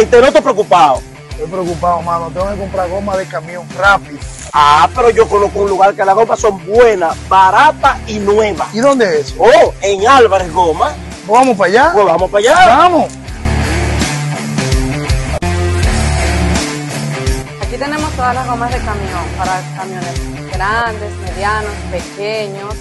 y te noto preocupado. Estoy preocupado, mano. Tengo que comprar goma de camión rápido. Ah, pero yo conozco un lugar que las gomas son buenas, baratas y nuevas. ¿Y dónde es? Oh, en Álvarez Goma. Pues vamos para allá. Pues vamos para allá. Vamos. Aquí tenemos todas las gomas de camión para camiones grandes, medianos, pequeños.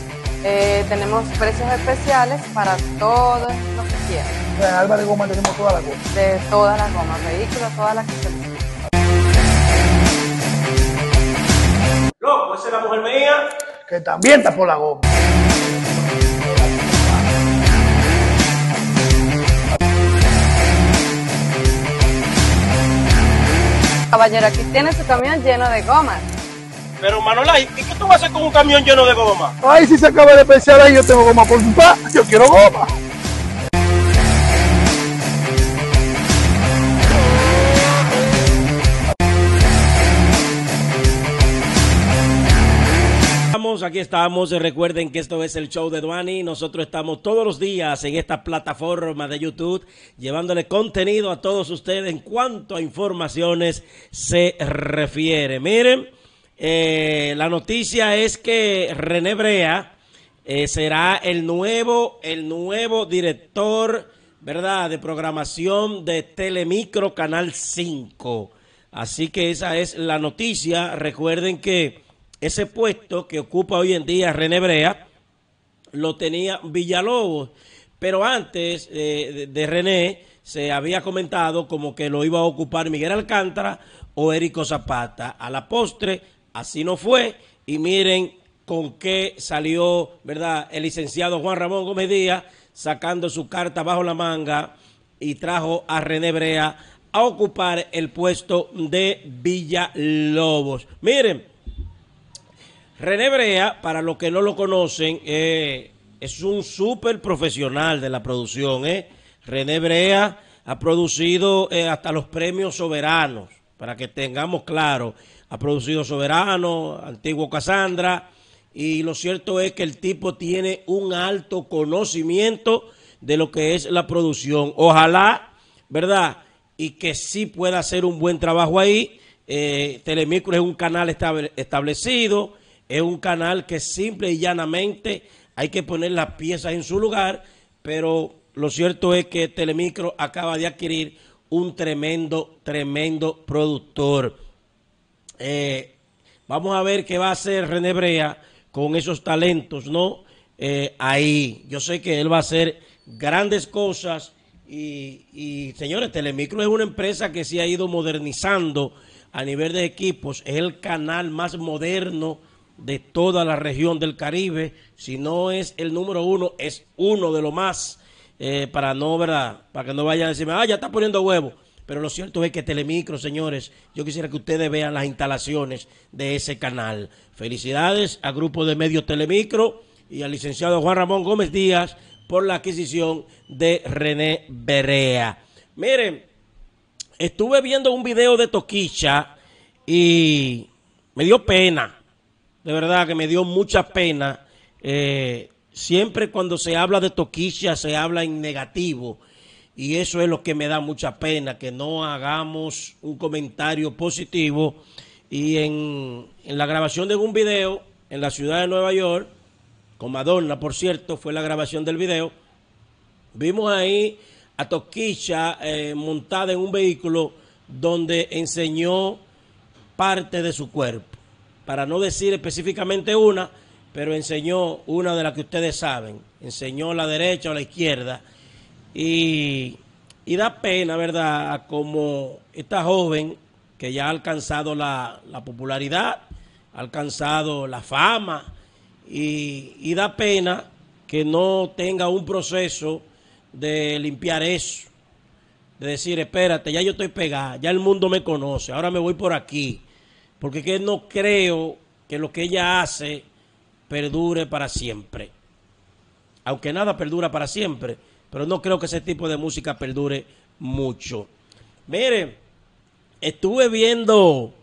Eh, tenemos precios especiales para todos los que quieran. O sea, Alba de Goma tenemos todas las gomas. De todas las gomas, vehículos, todas las que se Loco, esa es la mujer mía. Que también está por la goma. Caballero, aquí tiene su camión lleno de gomas. Pero Manola, ¿y qué tú vas a hacer con un camión lleno de goma? Ay, si se acaba de pensar ahí, yo tengo goma por su parte, yo quiero goma. aquí estamos. Recuerden que esto es el show de Duani. Nosotros estamos todos los días en esta plataforma de YouTube, llevándole contenido a todos ustedes en cuanto a informaciones se refiere. Miren, eh, la noticia es que René Brea eh, será el nuevo, el nuevo director, ¿verdad?, de programación de Telemicro Canal 5. Así que esa es la noticia. Recuerden que ese puesto que ocupa hoy en día René Brea lo tenía Villalobos, pero antes eh, de René se había comentado como que lo iba a ocupar Miguel Alcántara o Érico Zapata. A la postre, así no fue, y miren con qué salió, ¿verdad? El licenciado Juan Ramón Gómez Díaz sacando su carta bajo la manga y trajo a René Brea a ocupar el puesto de Villalobos. Miren, René Brea, para los que no lo conocen, eh, es un súper profesional de la producción. Eh. René Brea ha producido eh, hasta los premios soberanos, para que tengamos claro. Ha producido Soberano, Antiguo Casandra, y lo cierto es que el tipo tiene un alto conocimiento de lo que es la producción. Ojalá, ¿verdad? Y que sí pueda hacer un buen trabajo ahí. Eh, Telemicro es un canal establecido es un canal que simple y llanamente hay que poner las piezas en su lugar, pero lo cierto es que Telemicro acaba de adquirir un tremendo, tremendo productor. Eh, vamos a ver qué va a hacer René Brea con esos talentos, ¿no? Eh, ahí, yo sé que él va a hacer grandes cosas y, y, señores, Telemicro es una empresa que se ha ido modernizando a nivel de equipos, es el canal más moderno de toda la región del Caribe. Si no es el número uno, es uno de los más, eh, para no, ¿verdad? Para que no vayan a decirme, ah, ya está poniendo huevo. Pero lo cierto es que Telemicro, señores, yo quisiera que ustedes vean las instalaciones de ese canal. Felicidades a Grupo de Medios Telemicro y al licenciado Juan Ramón Gómez Díaz por la adquisición de René Berea. Miren, estuve viendo un video de Toquicha y me dio pena de verdad que me dio mucha pena. Eh, siempre cuando se habla de Toquisha se habla en negativo. Y eso es lo que me da mucha pena, que no hagamos un comentario positivo. Y en, la grabación de un video en la ciudad de Nueva York, con Madonna, por cierto, fue la grabación del video, vimos ahí a Toquicha eh, montada en un vehículo donde enseñó parte de su cuerpo para no decir específicamente una, pero enseñó una de las que ustedes saben, enseñó la derecha o la izquierda. Y, y da pena, ¿verdad?, como esta joven que ya ha alcanzado la, popularidad, ha alcanzado la fama, y, y da pena que no tenga un proceso de limpiar eso, de decir, espérate, ya yo estoy pegada, ya el mundo me conoce, ahora me voy por aquí porque no creo que lo que ella hace perdure para siempre. Aunque nada perdura para siempre, pero no creo que ese tipo de música perdure mucho. Mire, estuve viendo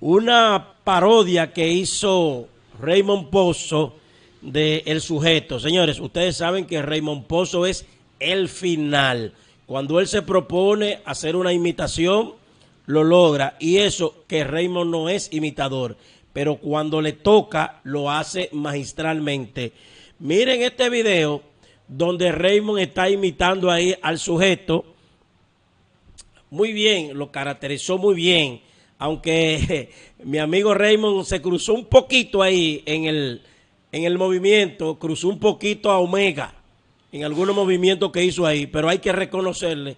una parodia que hizo Raymond Pozo de El Sujeto. Señores, ustedes saben que Raymond Pozo es el final. Cuando él se propone hacer una imitación, lo logra. Y eso que Raymond no es imitador, pero cuando le toca, lo hace magistralmente. Miren este video donde Raymond está imitando ahí al sujeto. Muy bien, lo caracterizó muy bien. Aunque mi amigo Raymond se cruzó un poquito ahí en el, en el movimiento, cruzó un poquito a Omega en algunos movimientos que hizo ahí, pero hay que reconocerle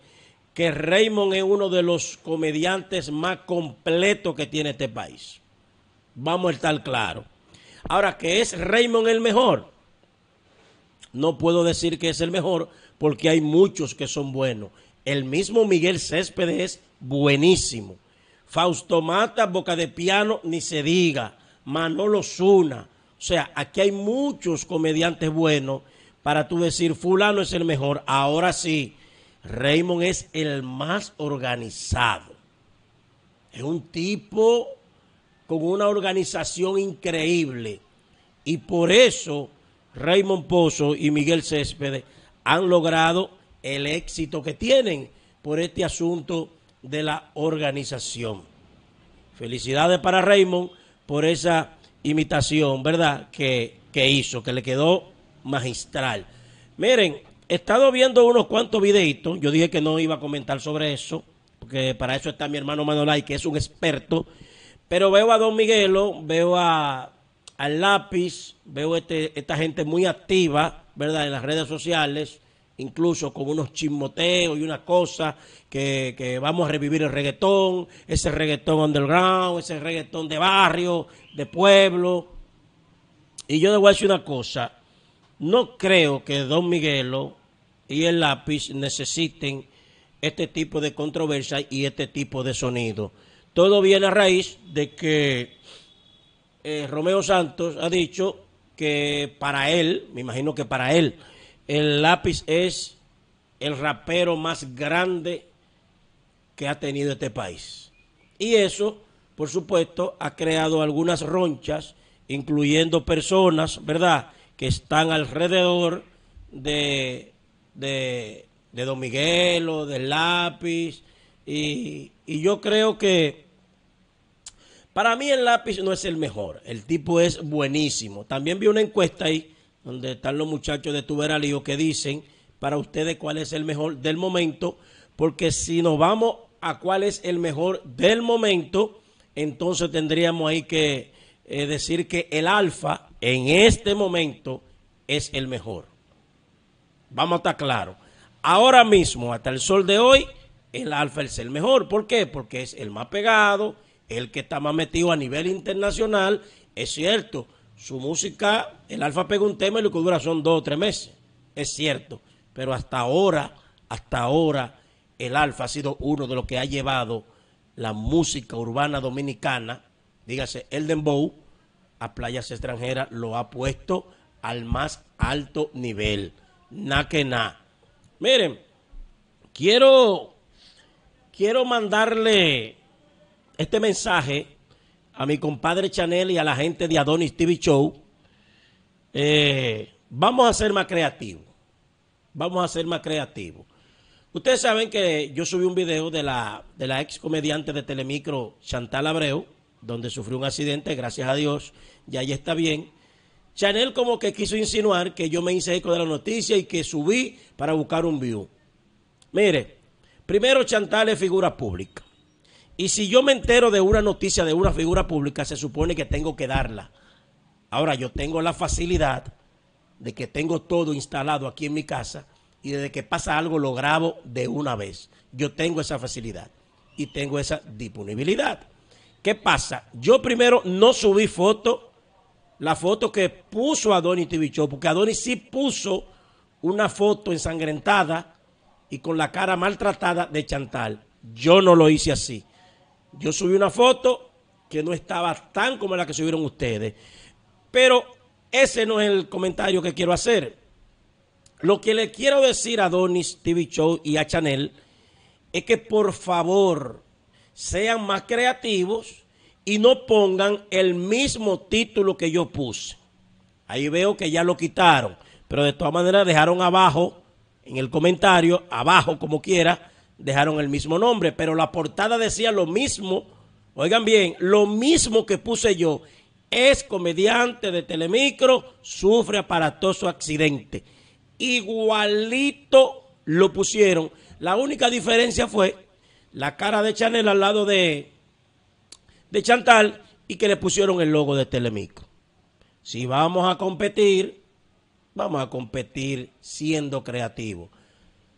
que Raymond es uno de los comediantes más completos que tiene este país. Vamos a estar claros. Ahora, que es Raymond el mejor, no puedo decir que es el mejor porque hay muchos que son buenos. El mismo Miguel Céspedes es buenísimo. Fausto Mata, Boca de Piano, ni se diga. Manolo Zuna. O sea, aquí hay muchos comediantes buenos para tú decir fulano es el mejor. Ahora sí, Raymond es el más organizado. Es un tipo con una organización increíble. Y por eso Raymond Pozo y Miguel Céspedes han logrado el éxito que tienen por este asunto de la organización. Felicidades para Raymond por esa imitación, ¿verdad? Que, que hizo, que le quedó magistral. Miren, He estado viendo unos cuantos videitos. Yo dije que no iba a comentar sobre eso, porque para eso está mi hermano Manolay, que es un experto. Pero veo a Don Miguelo, veo a, Lápiz, veo este, esta gente muy activa, ¿verdad? En las redes sociales, incluso con unos chismoteos y una cosa, que, que vamos a revivir el reggaetón, ese reggaetón underground, ese reggaetón de barrio, de pueblo. Y yo le voy a decir una cosa. No creo que Don Miguelo y el lápiz necesiten este tipo de controversia y este tipo de sonido. Todo viene a raíz de que eh, Romeo Santos ha dicho que para él, me imagino que para él, el lápiz es el rapero más grande que ha tenido este país. Y eso, por supuesto, ha creado algunas ronchas, incluyendo personas, ¿verdad?, que están alrededor de de, de Don Miguelo, del lápiz. Y, y, yo creo que para mí el lápiz no es el mejor. El tipo es buenísimo. También vi una encuesta ahí donde están los muchachos de Tuberalío que dicen para ustedes cuál es el mejor del momento. Porque si nos vamos a cuál es el mejor del momento, entonces tendríamos ahí que eh, decir que el alfa en este momento es el mejor. Vamos a estar claros. Ahora mismo, hasta el sol de hoy, el Alfa es el mejor. ¿Por qué? Porque es el más pegado, el que está más metido a nivel internacional. Es cierto, su música, el Alfa pega un tema y lo que dura son dos o tres meses. Es cierto. Pero hasta ahora, hasta ahora, el Alfa ha sido uno de los que ha llevado la música urbana dominicana, dígase el Dembow, a playas extranjeras, lo ha puesto al más alto nivel na que nada. Miren, quiero, quiero mandarle este mensaje a mi compadre Chanel y a la gente de Adonis TV Show. Eh, vamos a ser más creativos. Vamos a ser más creativos. Ustedes saben que yo subí un video de la, de la ex comediante de Telemicro, Chantal Abreu, donde sufrió un accidente, gracias a Dios, y ahí está bien. Chanel como que quiso insinuar que yo me hice eco de la noticia y que subí para buscar un view. Mire, primero Chantal es figura pública. Y si yo me entero de una noticia de una figura pública, se supone que tengo que darla. Ahora yo tengo la facilidad de que tengo todo instalado aquí en mi casa y desde que pasa algo lo grabo de una vez. Yo tengo esa facilidad y tengo esa disponibilidad. ¿Qué pasa? Yo primero no subí foto la foto que puso a Adonis Show, porque Adonis sí puso una foto ensangrentada y con la cara maltratada de Chantal. Yo no lo hice así. Yo subí una foto que no estaba tan como la que subieron ustedes. Pero ese no es el comentario que quiero hacer. Lo que le quiero decir a Donis TV Show y a Chanel es que por favor sean más creativos y no pongan el mismo título que yo puse. Ahí veo que ya lo quitaron, pero de todas maneras dejaron abajo, en el comentario, abajo como quiera, dejaron el mismo nombre, pero la portada decía lo mismo, oigan bien, lo mismo que puse yo, es comediante de Telemicro, sufre aparatoso accidente. Igualito lo pusieron. La única diferencia fue la cara de Chanel al lado de de Chantal y que le pusieron el logo de Telemico. Si vamos a competir, vamos a competir siendo creativos.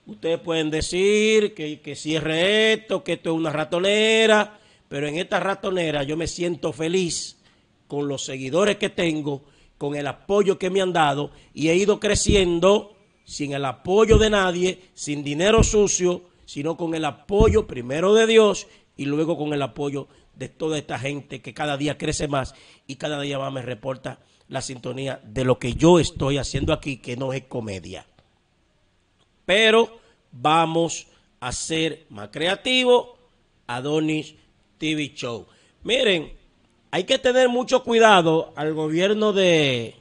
Ustedes pueden decir que, que cierre esto, que esto es una ratonera, pero en esta ratonera yo me siento feliz con los seguidores que tengo, con el apoyo que me han dado y he ido creciendo sin el apoyo de nadie, sin dinero sucio, sino con el apoyo primero de Dios y luego con el apoyo de toda esta gente que cada día crece más y cada día más me reporta la sintonía de lo que yo estoy haciendo aquí, que no es comedia. Pero vamos a ser más creativos. Adonis TV Show. Miren, hay que tener mucho cuidado al gobierno de...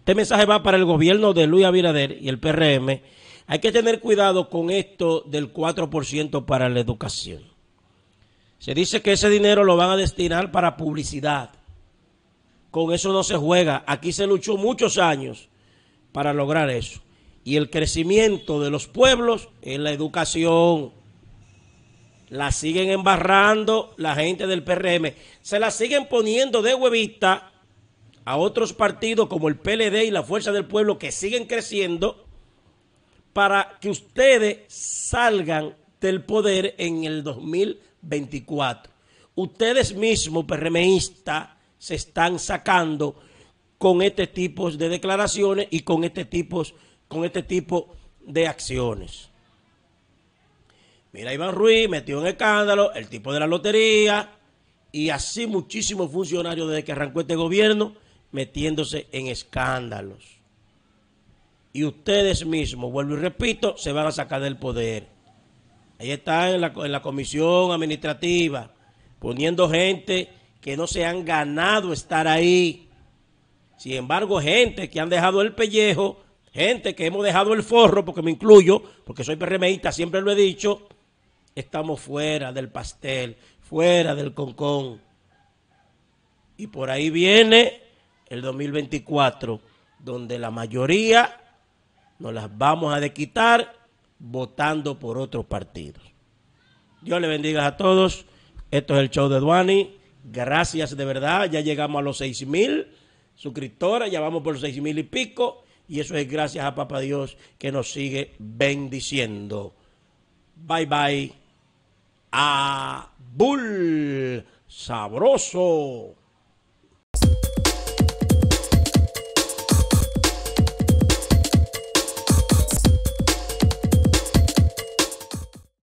Este mensaje va para el gobierno de Luis Abinader y el PRM. Hay que tener cuidado con esto del 4% para la educación. Se dice que ese dinero lo van a destinar para publicidad. Con eso no se juega. Aquí se luchó muchos años para lograr eso. Y el crecimiento de los pueblos en la educación. La siguen embarrando la gente del PRM. Se la siguen poniendo de huevita a otros partidos como el PLD y la Fuerza del Pueblo que siguen creciendo para que ustedes salgan del poder en el 2020 24. Ustedes mismos, PRMistas, se están sacando con este tipo de declaraciones y con este tipo, con este tipo de acciones. Mira, Iván Ruiz metió en escándalo el tipo de la lotería y así muchísimos funcionarios desde que arrancó este gobierno metiéndose en escándalos. Y ustedes mismos, vuelvo y repito, se van a sacar del poder. Ahí está en la, en la comisión administrativa poniendo gente que no se han ganado estar ahí. Sin embargo, gente que han dejado el pellejo, gente que hemos dejado el forro, porque me incluyo, porque soy PRMista, siempre lo he dicho, estamos fuera del pastel, fuera del concón. Y por ahí viene el 2024, donde la mayoría nos las vamos a quitar votando por otros partidos. Dios le bendiga a todos. Esto es el show de Duani. Gracias de verdad. Ya llegamos a los 6 mil suscriptores. Ya vamos por los 6 mil y pico. Y eso es gracias a Papá Dios que nos sigue bendiciendo. Bye bye. A Bull. Sabroso.